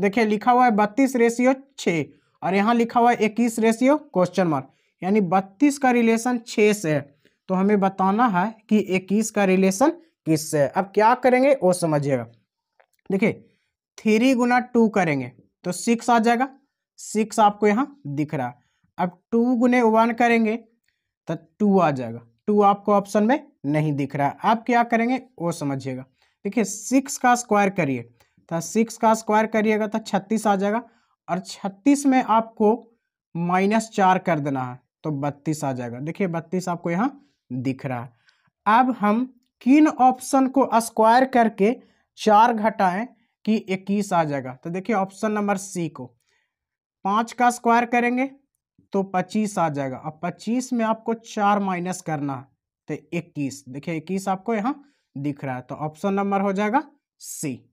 देखिए लिखा हुआ है बत्तीस रेशियो छः और यहाँ लिखा हुआ है इक्कीस रेशियो क्वेश्चन मार्क यानी बत्तीस का रिलेशन छः से है तो हमें बताना है कि इक्कीस का रिलेशन किस से है अब क्या करेंगे वो समझिएगा देखिए थ्री गुना टू करेंगे तो सिक्स आ जाएगा सिक्स आपको यहाँ दिख रहा है अब टू गुने वन करेंगे तो टू आ जाएगा टू आपको ऑप्शन में नहीं दिख रहा है आप क्या करेंगे वो समझिएगा देखिए सिक्स का स्क्वायर करिए था तो सिक्स का स्क्वायर करिएगा तो छत्तीस आ जाएगा और छत्तीस में आपको माइनस चार कर देना है तो बत्तीस आ जाएगा देखिए बत्तीस आपको यहाँ दिख रहा है अब हम किन ऑप्शन को स्क्वायर करके चार घटाएं कि इक्कीस आ जाएगा तो देखिए ऑप्शन नंबर सी को पाँच का स्क्वायर करेंगे तो पच्चीस आ जाएगा अब पच्चीस में आपको चार माइनस करना है तो इक्कीस देखिए इक्कीस आपको यहाँ दिख रहा है तो ऑप्शन नंबर हो जाएगा सी